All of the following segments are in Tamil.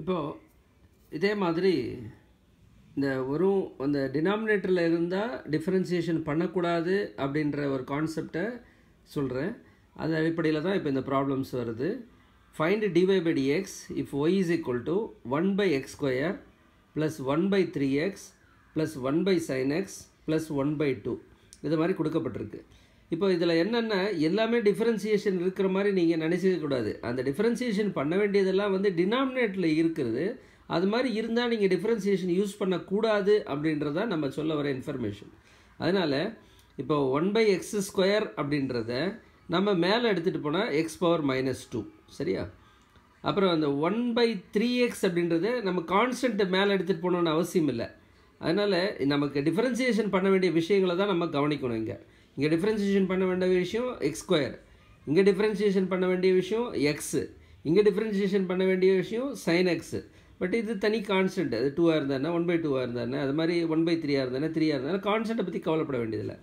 இப்போது இதே மாதிரி இந்த வெறும் அந்த டினாமினேட்டரில் இருந்தால் டிஃப்ரென்சியேஷன் பண்ணக்கூடாது அப்படின்ற ஒரு கான்செப்டை சொல்கிறேன் அது அடிப்படையில் தான் இப்போ இந்த ப்ராப்ளம்ஸ் வருது find dy by x if y is equal to one by x square plus one by three x plus one by sine x plus one by two இது மாதிரி கொடுக்கப்பட்டிருக்கு இப்போ இதில் என்னென்ன எல்லாமே டிஃப்ரென்சியேஷன் இருக்கிற மாதிரி நீங்கள் நினச்சிக்கக்கூடாது அந்த டிஃப்ரென்சியேஷன் பண்ண வேண்டியதெல்லாம் வந்து டினாமினேட்டில் இருக்கிறது அது மாதிரி இருந்தால் நீங்கள் டிஃப்ரென்சியேஷன் யூஸ் பண்ணக்கூடாது அப்படின்றத நம்ம சொல்ல வர இன்ஃபர்மேஷன் அதனால் இப்போ ஒன் பை எக்ஸ் ஸ்கொயர் அப்படின்றத நம்ம மேலே எடுத்துகிட்டு போனால் எக்ஸ் பவர் மைனஸ் டூ சரியா அப்புறம் அந்த ஒன் பை த்ரீ எக்ஸ் அப்படின்றது நம்ம கான்ஸ்டன்ட்டு மேலே எடுத்துகிட்டு போகணுன்னு அவசியம் இல்லை அதனால் நமக்கு டிஃப்ரென்சியேஷன் பண்ண வேண்டிய விஷயங்களை தான் நம்ம கவனிக்கணும் இங்கே இங்கே டிஃப்ரென்சியேஷன் பண்ண வேண்டிய விஷயம் எக்ஸ் ஸ்கொயர் இங்கே டிஃப்ரென்சியேஷன் பண்ண வேண்டிய விஷயம் எக்ஸு இங்கே டிஃப்ரென்சியேஷன் பண்ண வேண்டிய விஷயம் சைன் எக்ஸு பட் இது தனி கான்ஸ்டன்ட் அது டூவாக இருந்தானே ஒன் பை டூவாக இருந்தானே அது மாதிரி ஒன் பை த்ரீயாக இருந்தானே த்ரீயாக இருந்தாலும் கான்ஸ்டன்ட்டை பற்றி கவலைப்பட வேண்டியதில்லை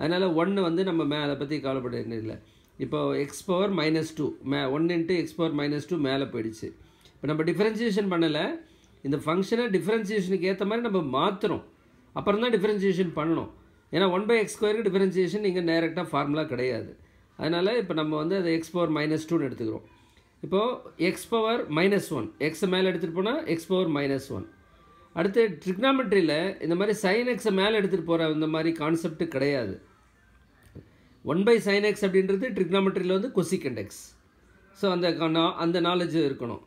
அதனால் ஒன்று வந்து நம்ம மே அதை பற்றி கவலைப்பட வேண்டியதில்லை இப்போ எக்ஸ் பவர் மைனஸ் டூ மே one into x power minus two மேலே போயிடுச்சு இப்போ நம்ம டிஃப்ரென்சியேஷன் பண்ணலை இந்த ஃபங்க்ஷனை டிஃப்ரென்சியேஷனுக்கு ஏற்ற மாதிரி நம்ம மாற்றுறோம் அப்புறம் தான் டிஃப்ரென்சியேஷன் பண்ணணும் ஏன்னா ஒன் பை எக்ஸ் ஸ்கொயருக்கு டிஃபரன்சியேஷன் இங்கே நேரக்டாக ஃபார்முலா கிடையாது அதனால் இப்போ நம்ம வந்து அதை எக்ஸ் பவர் மைனஸ் டூன்னு எடுத்துக்கிறோம் இப்போது எக்ஸ் பவர் மைனஸ் ஒன் எக்ஸை மேலே எடுத்துகிட்டு போனால் எக்ஸ் பவர் மைனஸ் ஒன் அடுத்து ட்ரிக்னாமெட்ரியில் இந்த மாதிரி சைன் எக்ஸை மேலே எடுத்துகிட்டு போகிற இந்த மாதிரி கான்செப்ட்டு கிடையாது ஒன் பை சைன் எக்ஸ் அப்படின்றது ட்ரிக்னாமெட்ரியில் வந்து கொசிகண்ட் எக்ஸ் ஸோ அந்த அந்த நாலேஜ் இருக்கணும்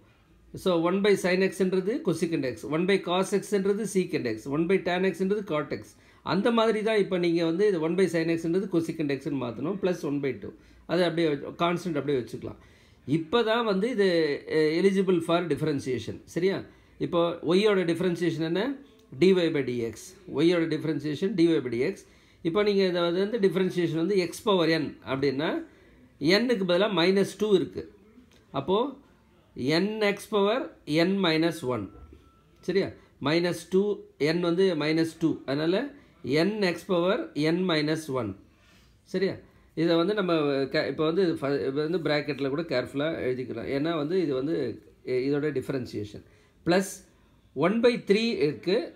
ஸோ ஒன் பை சைன் எக்ஸ்ன்றது cosecant x one by cos எக்ஸ்ன்றது secant x one by tan எக்ஸ்ன்றது காட் எக்ஸ் அந்த மாதிரி தான் இப்போ நீங்கள் வந்து இது ஒன் பை சைன் எக்ஸ்ன்றது கொசிக்கண்ட் எக்ஸ்ன்னு மாற்றணும் ப்ளஸ் ஒன் பை டூ அது அப்படியே கான்ஸ்டன்ட் அப்படியே வச்சுக்கலாம் இப்போ தான் வந்து இது எலிஜிபிள் ஃபார் டிஃப்ரென்சியேஷன் சரியா இப்போ ஒய்யோட டிஃப்ரென்சியேஷன் என்ன டிஒய் பை டிஎக்ஸ் ஒய்யோட டிஃப்ரென்சியேஷன் டிஒய் பை டிஎக்ஸ் இப்போ நீங்கள் இதை வந்து டிஃப்ரென்சியேஷன் வந்து எக்ஸ் பவர் என் அப்படின்னா என்னுக்கு பதிலாக மைனஸ் டூ இருக்குது அப்போது n x power n minus one சரியா மைனஸ் டூ என் வந்து மைனஸ் டூ அதனால் n x power n minus one சரியா இதை வந்து நம்ம க இப்போ வந்து இப்போ வந்து ப்ராக்கெட்டில் கூட கேர்ஃபுல்லாக எழுதிக்கலாம் ஏன்னா வந்து இது வந்து இதோட differentiation plus one by three இருக்குது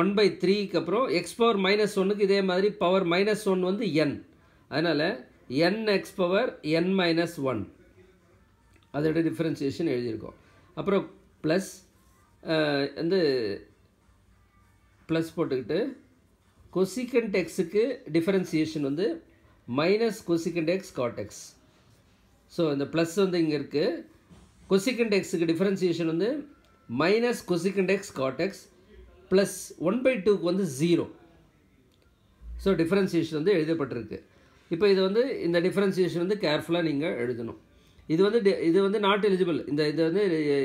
ஒன் பை த்ரீக்கு அப்புறம் எக்ஸ் பவர் மைனஸ் ஒன்றுக்கு இதே மாதிரி பவர் மைனஸ் ஒன் வந்து என் அதனால் n x power n minus one அதோட டிஃப்ரென்சியேஷன் எழுதியிருக்கோம் அப்புறம் ப்ளஸ் வந்து ப்ளஸ் போட்டுக்கிட்டு கொசிகண்ட் எக்ஸுக்கு டிஃபரன்சியேஷன் வந்து minus cosecant x cot x so இந்த ப்ளஸ் வந்து இங்கே இருக்குது கொசிகண்ட் எக்ஸுக்கு டிஃபரன்சியேஷன் வந்து minus cosecant x cot x plus one by டூக்கு வந்து ஜீரோ ஸோ டிஃப்ரென்சியேஷன் வந்து எழுதப்பட்டிருக்கு இப்போ இது வந்து இந்த டிஃப்ரென்சியேஷன் வந்து கேர்ஃபுல்லாக நீங்கள் எழுதணும் இது வந்து இது வந்து நாட் எலிஜிபிள் இந்த இது வந்து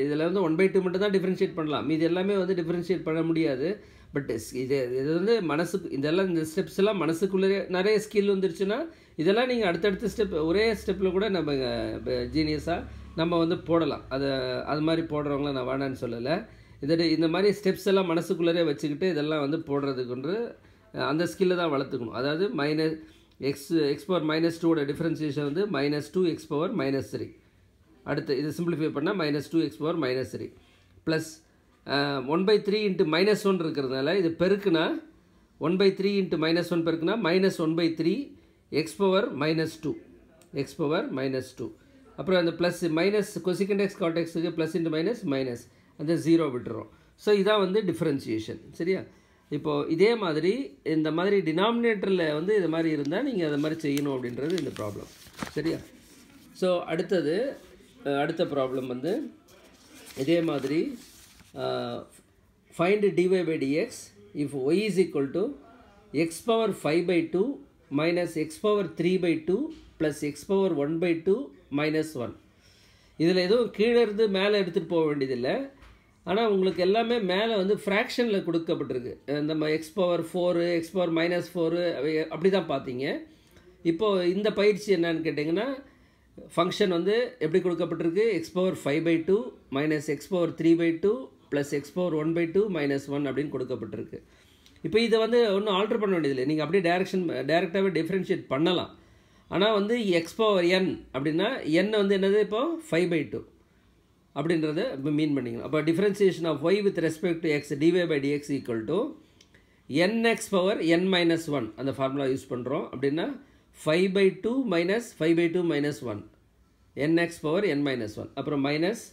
இதில் வந்து ஒன் பை டூ மட்டும் தான் டிஃப்ரென்ஷியேட் பண்ணலாம் இது எல்லாமே வந்து டிஃப்ரென்ஷியேட் பண்ண முடியாது பட் இது இது வந்து மனசுக்கு இதெல்லாம் இந்த ஸ்டெப்ஸ் எல்லாம் மனசுக்குள்ளே நிறைய ஸ்கில் வந்துருச்சுன்னா இதெல்லாம் நீங்கள் அடுத்தடுத்த ஸ்டெப் ஒரே ஸ்டெப்பில் கூட நம்ம ஜீனியஸாக நம்ம வந்து போடலாம் அதை அது மாதிரி போடுறவங்கள நான் வேணான்னு சொல்லலை இதோட இந்த மாதிரி ஸ்டெப்ஸ் எல்லாம் மனசுக்குள்ளே வச்சுக்கிட்டு இதெல்லாம் வந்து போடுறதுக்குன்று அந்த ஸ்கில்லை தான் வளர்த்துக்கணும் அதாவது minus x x power minus டூவோட டிஃப்ரென்சியேஷன் வந்து minus two x power minus three அடுத்து இதை சிம்பிளிஃபை பண்ணால் minus two x power minus three plus one by three into minus one இருக்கிறதுனால இது பெருக்குனா one by three into minus one பெருக்குனா minus one by three x power minus two x power minus two அப்புறம் அந்த ப்ளஸ் மைனஸ் கொசிகண்ட் எக்ஸ் கான்டெக்ஸுக்கு ப்ளஸ் இன்ட்டு மைனஸ் மைனஸ் அந்த ஜீரோ விட்டுறோம் ஸோ இதான் வந்து டிஃப்ரென்சியேஷன் சரியா இப்போது இதே மாதிரி இந்த மாதிரி டினாமினேட்டரில் வந்து இது மாதிரி இருந்தால் நீங்கள் அதை மாதிரி செய்யணும் அப்படின்றது இந்த ப்ராப்ளம் சரியா ஸோ அடுத்தது அடுத்த ப்ராப்ளம் வந்து இதே மாதிரி find dy by dx if y is equal to x power five by two minus x power three by two plus x power one by two minus one இதில் எதுவும் கீழே இருந்து மேலே எடுத்துகிட்டு போக வேண்டியதில்லை ஆனால் உங்களுக்கு எல்லாமே மேலே வந்து ஃப்ராக்ஷனில் கொடுக்கப்பட்டிருக்கு இந்த x power four x power minus four அப்படி தான் பார்த்தீங்க இப்போது இந்த பயிற்சி என்னன்னு கேட்டிங்கன்னா ஃபங்க்ஷன் வந்து எப்படி கொடுக்கப்பட்டிருக்கு x power five by two minus x power three by two plus x power one by two minus one அப்படின்னு கொடுக்கப்பட்டிருக்கு இப்போ இதை வந்து ஒன்றும் ஆல்ட்ரு பண்ண வேண்டியதில்லை நீங்கள் அப்படியே டேரக்ஷன் டேரெக்டாகவே டிஃப்ரென்ஷியேட் பண்ணலாம் ஆனால் வந்து எக்ஸ் பவர் என் அப்படின்னா என் வந்து என்னது இப்போது ஃபைவ் பை டூ அப்படின்றத மீன் பண்ணிக்கணும் அப்போ differentiation of y with respect to x dy by dx equal to n x power n minus one அந்த ஃபார்முலா யூஸ் பண்ணுறோம் அப்படின்னா five by two minus five by two minus one n x power n minus one அப்புறம் மைனஸ்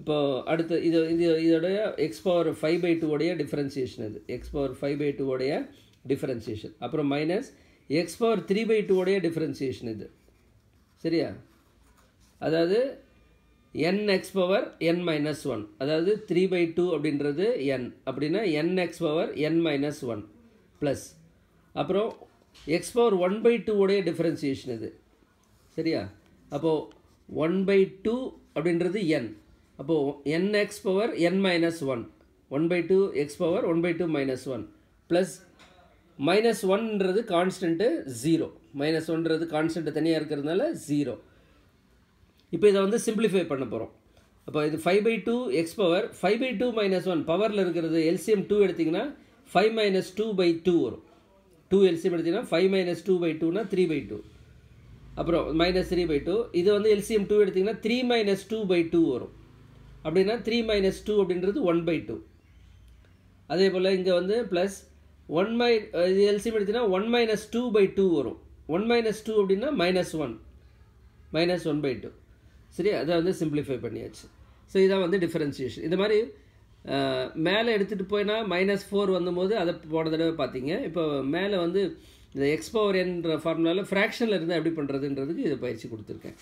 இப்போது அடுத்து இது இது இதோடைய எக்ஸ் பவர் ஃபைவ் பை டூவோடைய டிஃப்ரென்சியேஷன் இது எக்ஸ் பவர் ஃபைவ் பை டூவோடைய டிஃப்ரென்சியேஷன் அப்புறம் minus x power three by டூவோடைய டிஃப்ரென்சியேஷன் இது சரியா அதாவது n x power n minus one அதாவது த்ரீ பை டூ அப்படின்றது என் அப்படின்னா n x power n minus one plus அப்புறம் x power one by two உடைய டிஃப்ரென்சியேஷன் இது சரியா அப்போது ஒன் பை டூ அப்படின்றது என் அப்போது n x power n minus one one by two x power one by two minus one plus minus ஒன்ன்றது கான்ஸ்டன்ட்டு ஜீரோ மைனஸ் ஒன்றது கான்ஸ்டன்ட்டு தனியாக இருக்கிறதுனால ஜீரோ இப்போ இதை வந்து சிம்பிளிஃபை பண்ண போகிறோம் அப்போ இது five by two x power five by two minus one பவரில் இருக்கிறது எல்சிஎம் டூ எடுத்திங்கன்னா five minus two by two வரும் டூ எல்சிஎம் எடுத்திங்கன்னா ஃபைவ் மைனஸ் டூ பை டூனா த்ரீ பை டூ அப்புறம் மைனஸ் த்ரீ பை டூ இது வந்து எல்சிஎம் டூ எடுத்திங்கன்னா three minus two by two வரும் அப்படின்னா த்ரீ மைனஸ் டூ அப்படின்றது ஒன் பை டூ அதே போல் இங்கே வந்து ப்ளஸ் ஒன் மை இது எல்சிஎம் எடுத்திங்கன்னா one minus two by two வரும் ஒன் மைனஸ் டூ அப்படின்னா minus one minus one by two சரி அதை வந்து சிம்பிளிஃபை பண்ணியாச்சு ஸோ இதான் வந்து டிஃபரன்சியேஷன் இந்த மாதிரி மேலே எடுத்துகிட்டு போயினா மைனஸ் ஃபோர் வந்தபோது அதை போன தடவை பார்த்தீங்க இப்போ மேலே வந்து இந்த எக்ஸ்போவர் என்ற ஃபார்முலாவில் ஃப்ராக்ஷனில் இருந்தால் எப்படி பண்ணுறதுன்றதுக்கு இதை பயிற்சி கொடுத்துருக்கேன்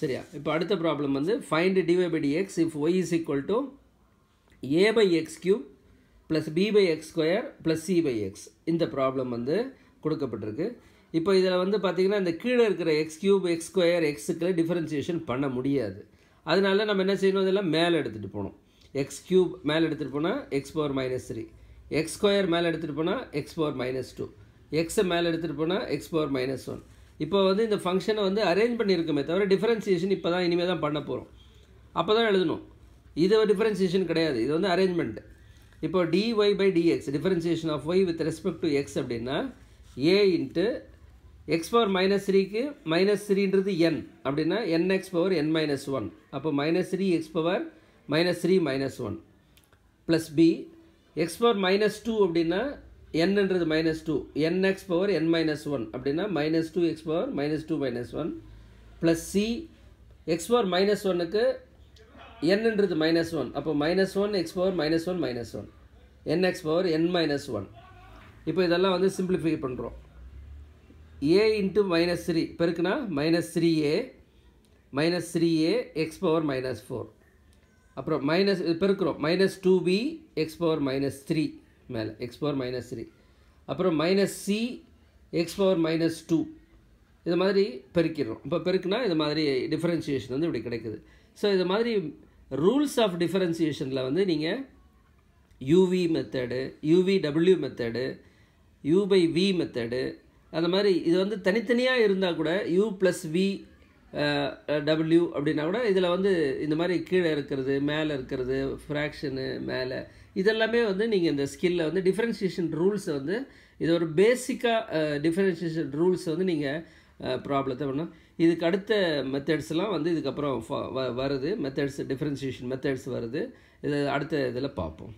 சரியா இப்போ அடுத்த ப்ராப்ளம் வந்து find dy by d x if y is equal to a by x cube plus b by x square plus c by x இந்த ப்ராப்ளம் வந்து கொடுக்கப்பட்டிருக்கு இப்போ இதில் வந்து பார்த்திங்கன்னா இந்த கீழே இருக்கிற எக்ஸ் கியூப் எக்ஸ் ஸ்கொயர் எக்ஸுக்கு டிஃபரன்சியேஷன் பண்ண முடியாது அதனால நம்ம என்ன செய்யணும் இதெல்லாம் மேலே எடுத்துகிட்டு போகணும் எக்ஸ் கியூப் மேலே எடுத்துகிட்டு போனால் x power minus three x square மேலே எடுத்துகிட்டு போனால் எக்ஸ் பவர் மைனஸ் டூ எக்ஸை மேலே எடுத்துகிட்டு போனால் எக்ஸ் பவர் மைனஸ் ஒன் இப்போ வந்து இந்த ஃபங்க்ஷனை வந்து அரேஞ்ச் பண்ணியிருக்கோமே தவிர டிஃபரன்சியேஷன் இப்போ தான் இனிமேல் தான் பண்ண போகிறோம் அப்போ தான் எழுதணும் இது டிஃபரன்சியேஷன் கிடையாது இது வந்து அரேஞ்ச்மெண்ட்டு இப்போ dy by dx differentiation of y with respect to x அப்படின்னா a into x power minus த்ரீக்கு மைனஸ் த்ரீன்றது என் அப்படின்னா n x power n minus one அப்போ minus three x power minus three minus one plus b x power minus two அப்படின்னா என்ன்றது minus two n x power n minus one அப்படின்னா minus two x power minus two minus one plus c x power minus ஒன்னுக்கு என்ன்றது மைனஸ் ஒன் அப்போ minus one x power minus one minus one n x power n minus one இப்போ இதெல்லாம் வந்து சிம்பிளிஃபை பண்ணுறோம் ஏ இன்ட்டு மைனஸ் த்ரீ பெருக்குனா minus three a minus three a x power minus four அப்புறம் மைனஸ் பெருக்கிறோம் minus two b x power minus three மேலே எக்ஸ் பவர் மைனஸ் த்ரீ அப்புறம் minus c x power minus two இது மாதிரி பெருக்கிறோம் இப்போ பெருக்குனா இது மாதிரி டிஃப்ரென்சியேஷன் வந்து இப்படி கிடைக்குது ஸோ இது மாதிரி ரூல்ஸ் ஆஃப் டிஃப்ரென்சியேஷனில் வந்து நீங்கள் யூவி மெத்தடு யூவி டபிள்யூ method u by v method அந்த மாதிரி இது வந்து தனித்தனியாக இருந்தால் கூட யூ ப்ளஸ் வி டபிள்யூ அப்படின்னா கூட இதில் வந்து இந்த மாதிரி கீழே இருக்கிறது மேலே இருக்கிறது ஃப்ராக்ஷனு மேலே இதெல்லாமே வந்து நீங்கள் இந்த ஸ்கில்ல வந்து டிஃப்ரென்சியேஷன் ரூல்ஸை வந்து இது ஒரு பேசிக்காக டிஃப்ரென்ஷியேஷன் ரூல்ஸை வந்து நீங்கள் ப்ராப்ளத்தை பண்ணலாம் இதுக்கு அடுத்த மெத்தட்ஸ்லாம் வந்து இதுக்கப்புறம் வருது மெத்தட்ஸ் டிஃப்ரென்சியேஷன் மெத்தட்ஸ் வருது இதை அடுத்த இதில் பார்ப்போம்